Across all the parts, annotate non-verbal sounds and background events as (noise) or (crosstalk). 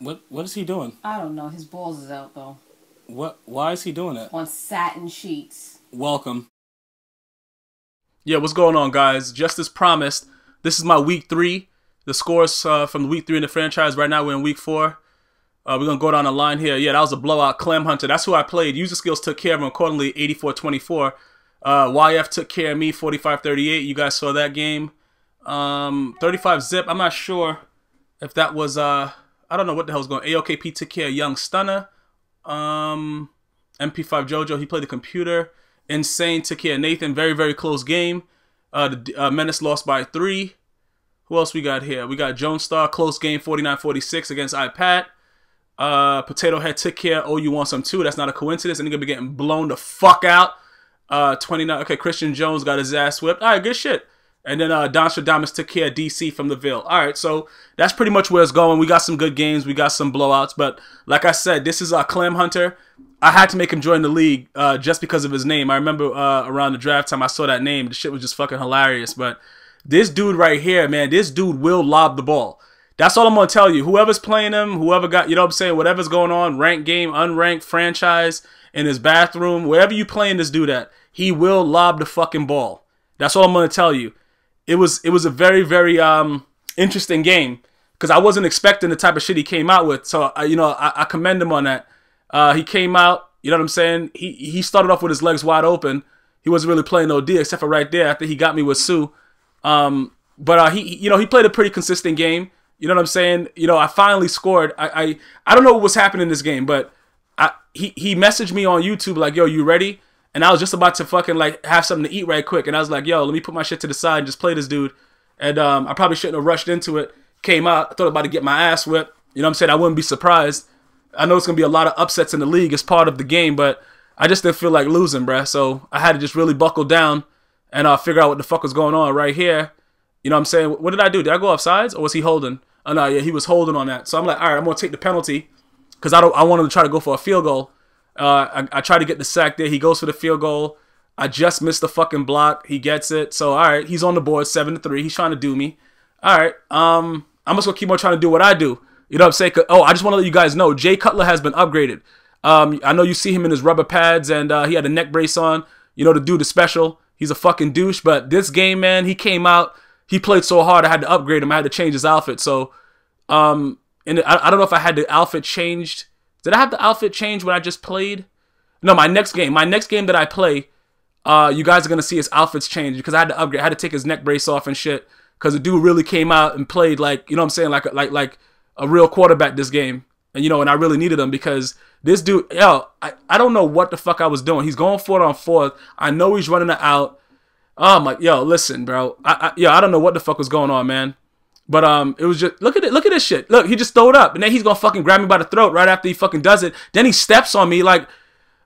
What What is he doing? I don't know. His balls is out though. What? Why is he doing it? On satin sheets. Welcome. Yeah, what's going on, guys? Just as promised, this is my week three. The scores uh, from week three in the franchise. Right now, we're in week four. Uh, we're gonna go down the line here. Yeah, that was a blowout. Clem Hunter. That's who I played. User skills took care of him accordingly, 84-24. Uh, YF took care of me, 45-38. You guys saw that game. Um, 35 zip. I'm not sure if that was uh I don't know what the hell's going. on. AOKP took care of Young Stunner. Um, MP5 JoJo he played the computer. Insane took care of Nathan. Very very close game. Uh, the uh, Menace lost by three. Who else we got here? We got star. close game 49-46 against iPad. Uh, Potato Head took care. Oh, you want some too? That's not a coincidence. And he gonna be getting blown the fuck out. Uh, 29. Okay, Christian Jones got his ass whipped. All right, good shit. And then uh, Don Stradamus took care of DC from the Ville. All right, so that's pretty much where it's going. We got some good games. We got some blowouts. But like I said, this is uh, Clem Hunter. I had to make him join the league uh, just because of his name. I remember uh, around the draft time, I saw that name. The shit was just fucking hilarious. But this dude right here, man, this dude will lob the ball. That's all I'm going to tell you. Whoever's playing him, whoever got, you know what I'm saying, whatever's going on, ranked game, unranked, franchise, in his bathroom, wherever you playing this dude at, he will lob the fucking ball. That's all I'm going to tell you it was it was a very very um, interesting game because I wasn't expecting the type of shit he came out with. So I, uh, you know, I, I commend him on that. Uh, he came out, you know what I'm saying? He he started off with his legs wide open. He wasn't really playing no D except for right there after he got me with Sue. Um, but uh, he you know he played a pretty consistent game. You know what I'm saying? You know, I finally scored. I I, I don't know what was happening in this game, but I he he messaged me on YouTube like, "Yo, you ready?" And I was just about to fucking like have something to eat right quick, and I was like, "Yo, let me put my shit to the side and just play this dude." And um, I probably shouldn't have rushed into it. Came out, thought about to get my ass whipped. You know what I'm saying? I wouldn't be surprised. I know it's gonna be a lot of upsets in the league. It's part of the game, but I just didn't feel like losing, bruh. So I had to just really buckle down and uh, figure out what the fuck was going on right here. You know what I'm saying? What did I do? Did I go off sides or was he holding? Oh no, yeah, he was holding on that. So I'm like, all right, I'm gonna take the penalty because I don't. I wanted to try to go for a field goal, uh, I, I try to get the sack there. He goes for the field goal. I just missed the fucking block. He gets it. So all right, he's on the board, seven to three. He's trying to do me. All right, um, I'm just gonna keep on trying to do what I do. You know what I'm saying? Oh, I just want to let you guys know, Jay Cutler has been upgraded. Um, I know you see him in his rubber pads, and uh, he had a neck brace on. You know, the dude is special. He's a fucking douche, but this game, man, he came out. He played so hard, I had to upgrade him. I had to change his outfit. So, um, and I, I don't know if I had the outfit changed did I have the outfit change when I just played? No, my next game. My next game that I play, uh, you guys are gonna see his outfits change because I had to upgrade. I had to take his neck brace off and shit because the dude really came out and played like you know what I'm saying, like like like a real quarterback this game. And you know, and I really needed him because this dude, yo, I, I don't know what the fuck I was doing. He's going for it on fourth. I know he's running it out. Oh my, yo, listen, bro. I, I yo, I don't know what the fuck was going on, man. But um, it was just look at it, look at this shit. Look, he just threw it up, and then he's gonna fucking grab me by the throat right after he fucking does it. Then he steps on me like,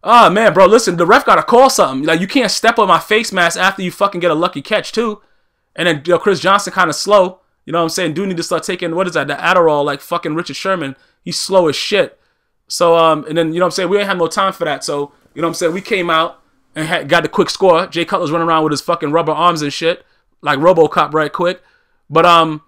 oh man, bro, listen, the ref gotta call something. Like you can't step on my face mask after you fucking get a lucky catch too. And then you know, Chris Johnson kind of slow. You know what I'm saying? Do need to start taking what is that? The Adderall like fucking Richard Sherman. He's slow as shit. So um, and then you know what I'm saying? We didn't have no time for that. So you know what I'm saying? We came out and had, got the quick score. Jay Cutler's running around with his fucking rubber arms and shit like RoboCop right quick. But um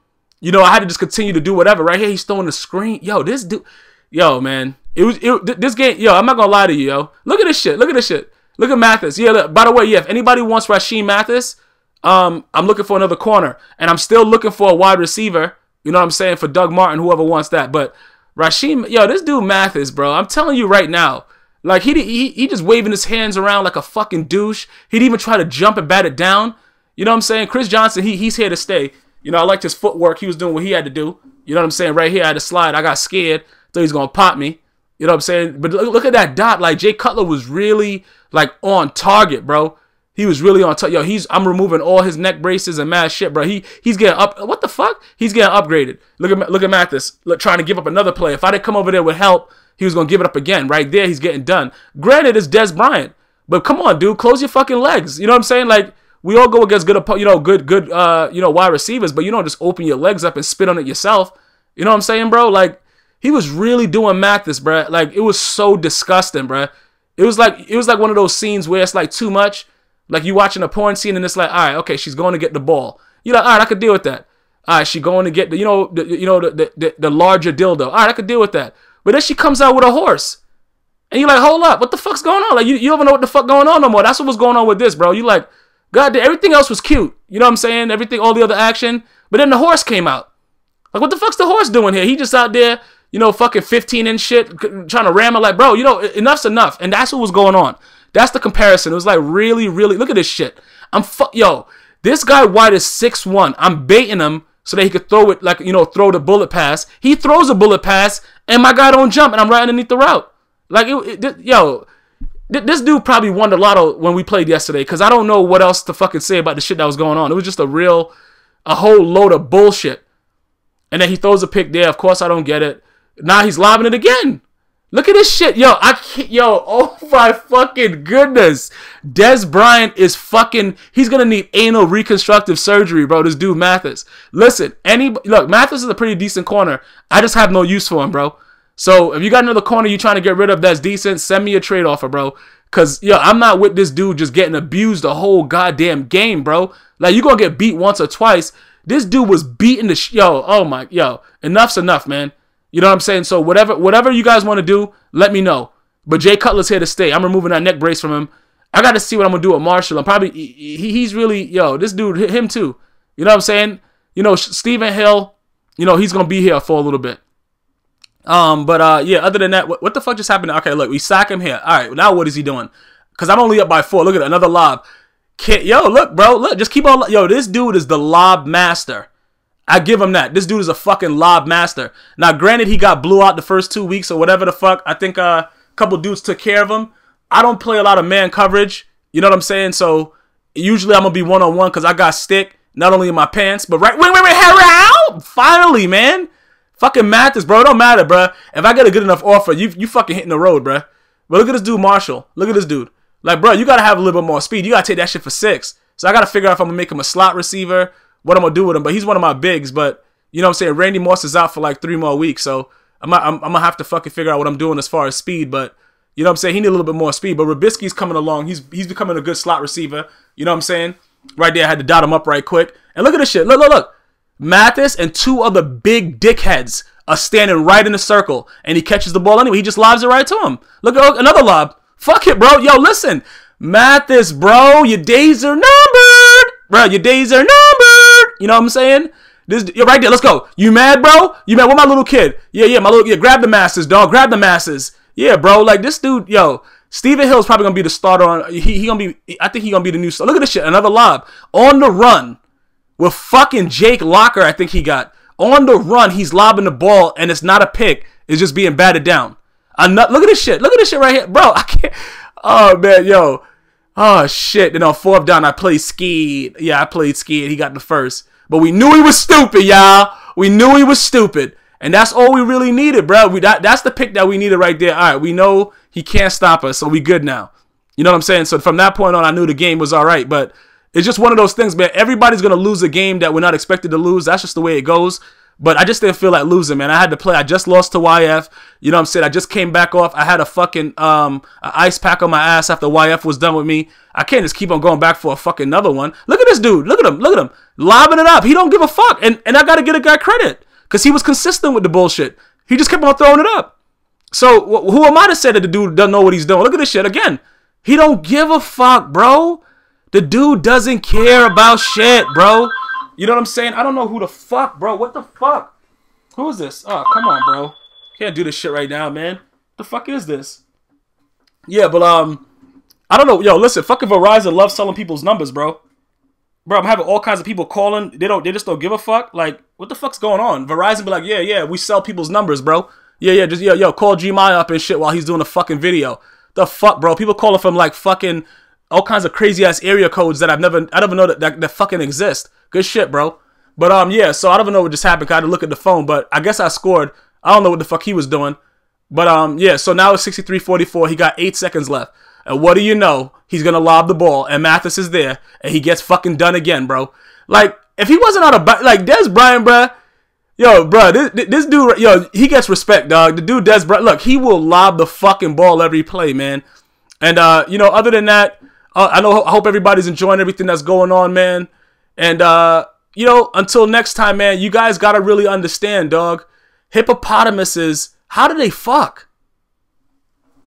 you know, I had to just continue to do whatever. Right here, he's throwing the screen. Yo, this dude, yo, man, it was it, this game. Yo, I'm not gonna lie to you, yo. Look at this shit. Look at this shit. Look at Mathis. Yeah. Look, by the way, yeah. If anybody wants Rasheem Mathis, um, I'm looking for another corner, and I'm still looking for a wide receiver. You know what I'm saying for Doug Martin, whoever wants that. But Rasheem, yo, this dude Mathis, bro. I'm telling you right now. Like he, he he just waving his hands around like a fucking douche. He'd even try to jump and bat it down. You know what I'm saying? Chris Johnson, he he's here to stay. You know, I liked his footwork. He was doing what he had to do. You know what I'm saying? Right here, I had to slide. I got scared. Thought he's going to pop me. You know what I'm saying? But look, look at that dot. Like, Jay Cutler was really, like, on target, bro. He was really on top. Yo, he's I'm removing all his neck braces and mad shit, bro. He he's getting up. What the fuck? He's getting upgraded. Look at look at Mathis look, trying to give up another play. If I didn't come over there with help, he was gonna give it up again. Right there, he's getting done. Granted, it's Des Bryant, but come on, dude, close your fucking legs. You know what I'm saying? Like we all go against good, you know, good, good, uh, you know, wide receivers, but you don't just open your legs up and spit on it yourself. You know what I'm saying, bro? Like he was really doing Mathis, bro. Like it was so disgusting, bro. It was like it was like one of those scenes where it's like too much. Like you watching a porn scene and it's like, all right, okay, she's going to get the ball. You're like, all right, I could deal with that. All right, she going to get the, you know, the, you know, the, the the larger dildo. All right, I could deal with that. But then she comes out with a horse. And you're like, hold up, what the fuck's going on? Like, you, you don't know what the fuck going on no more. That's what was going on with this, bro. You like, God, damn, everything else was cute. You know what I'm saying? Everything, all the other action. But then the horse came out. Like, what the fuck's the horse doing here? He just out there, you know, fucking 15 and shit, trying to ram it. Like, bro, you know, enough's enough. And that's what was going on. That's the comparison. It was like, really, really, look at this shit. I'm fuck, yo, this guy White is six one. I'm baiting him so that he could throw it, like, you know, throw the bullet pass. He throws a bullet pass, and my guy don't jump, and I'm right underneath the route. Like, it, it, yo, this dude probably won the lotto when we played yesterday because I don't know what else to fucking say about the shit that was going on. It was just a real, a whole load of bullshit. And then he throws a pick there. Of course, I don't get it. Now he's lobbing it again. Look at this shit, yo! I can't, yo! Oh (laughs) my fucking goodness! Des Bryant is fucking. He's gonna need anal reconstructive surgery, bro. This dude Mathis. Listen, any look, Mathis is a pretty decent corner. I just have no use for him, bro. So if you got another corner you trying to get rid of that's decent, send me a trade offer, bro. Cause yo, I'm not with this dude just getting abused the whole goddamn game, bro. Like you gonna get beat once or twice. This dude was beating the sh- yo. Oh my yo, enough's enough, man. You know what I'm saying? So whatever whatever you guys want to do, let me know. But Jay Cutler's here to stay. I'm removing that neck brace from him. I got to see what I'm gonna do with Marshall. I'm probably he, he's really yo. This dude him too. You know what I'm saying? You know Stephen Hill. You know he's gonna be here for a little bit. Um, but uh, yeah, other than that, what, what the fuck just happened? Okay, look, we sack him here. All right, now what is he doing? Because I'm only up by four. Look at another lob. Can't, yo, look, bro, look, just keep on. Yo, this dude is the lob master. I give him that. This dude is a fucking lob master. Now, granted, he got blew out the first two weeks or whatever the fuck. I think uh, a couple dudes took care of him. I don't play a lot of man coverage. You know what I'm saying? So usually I'm gonna be one on one because I got stick not only in my pants but right. Wait, wait, wait, Harold! Finally, man. Fucking matters, bro. It don't matter, bro. If I get a good enough offer, you you fucking hitting the road, bro. But look at this dude, Marshall. Look at this dude. Like, bro, you gotta have a little bit more speed. You gotta take that shit for six. So I gotta figure out if I'm gonna make him a slot receiver, what I'm gonna do with him. But he's one of my bigs. But you know what I'm saying? Randy Moss is out for like three more weeks, so I'm I'm, I'm gonna have to fucking figure out what I'm doing as far as speed. But you know what I'm saying? He need a little bit more speed. But Rabisky's coming along. He's he's becoming a good slot receiver. You know what I'm saying? Right there, I had to dot him up right quick. And look at this shit. Look, look, look. Mathis and two other big dickheads are standing right in a circle, and he catches the ball anyway. He just lobs it right to him. Look at oh, another lob. Fuck it, bro. Yo, listen, Mathis, bro, your days are numbered, bro. Your days are numbered. You know what I'm saying? This you're right there. Let's go. You mad, bro? You mad? With my little kid? Yeah, yeah, my little yeah. Grab the masses, dog. Grab the masses. Yeah, bro. Like this dude, yo. Stephen Hill's probably gonna be the starter on. He, he gonna be. I think he gonna be the new. Look at this shit. Another lob on the run with fucking Jake Locker, I think he got. On the run, he's lobbing the ball, and it's not a pick. It's just being batted down. Another look at this shit. Look at this shit right here. Bro, (laughs) I can't. Oh, man, yo. Oh, shit. And on fourth down, I played skid. Yeah, I played skid. He got the first. But we knew he was stupid, y'all. We knew he was stupid. And that's all we really needed, bro. We, that, that's the pick that we needed right there. All right, we know he can't stop us, so we good now. You know what I'm saying? So from that point on, I knew the game was all right. But it's just one of those things, man. Everybody's gonna lose a game that we're not expected to lose. That's just the way it goes. But I just didn't feel like losing, man. I had to play. I just lost to YF. You know what I'm saying? I just came back off. I had a fucking um a ice pack on my ass after YF was done with me. I can't just keep on going back for a fucking another one. Look at this dude. Look at him. Look at him. Lobbing it up. He don't give a fuck. And and I gotta get a guy credit. Cause he was consistent with the bullshit. He just kept on throwing it up. So wh- who am I to say that the dude doesn't know what he's doing? Look at this shit again. He don't give a fuck, bro. The dude doesn't care about shit, bro. You know what I'm saying? I don't know who the fuck, bro. What the fuck? Who is this? Oh, come on, bro. Can't do this shit right now, man. The fuck is this? Yeah, but um, I don't know. Yo, listen, fucking Verizon loves selling people's numbers, bro. Bro, I'm having all kinds of people calling. They don't. They just don't give a fuck. Like, what the fuck's going on? Verizon be like, yeah, yeah, we sell people's numbers, bro. Yeah, yeah, just yo, yo, call Gmi up and shit while he's doing a fucking video. The fuck, bro? People calling from like fucking all kinds of crazy ass area codes that I've never, I don't even know that, that, that fucking exist. Good shit, bro. But um, yeah. So I don't even know what just happened. I had to look at the phone, but I guess I scored. I don't know what the fuck he was doing. But um, yeah. So now it's 63-44. He got eight seconds left. And what do you know? He's gonna lob the ball, and Mathis is there, and he gets fucking done again, bro. Like if he wasn't on a like Des Bryant, bro. Yo, bro, this, this dude, yo, he gets respect, dog. The dude Des Bryant, look, he will lob the fucking ball every play, man. And uh, you know, other than that, I know. I hope everybody's enjoying everything that's going on, man. And uh, you know, until next time, man. You guys gotta really understand, dog. Hippopotamuses. How do they fuck?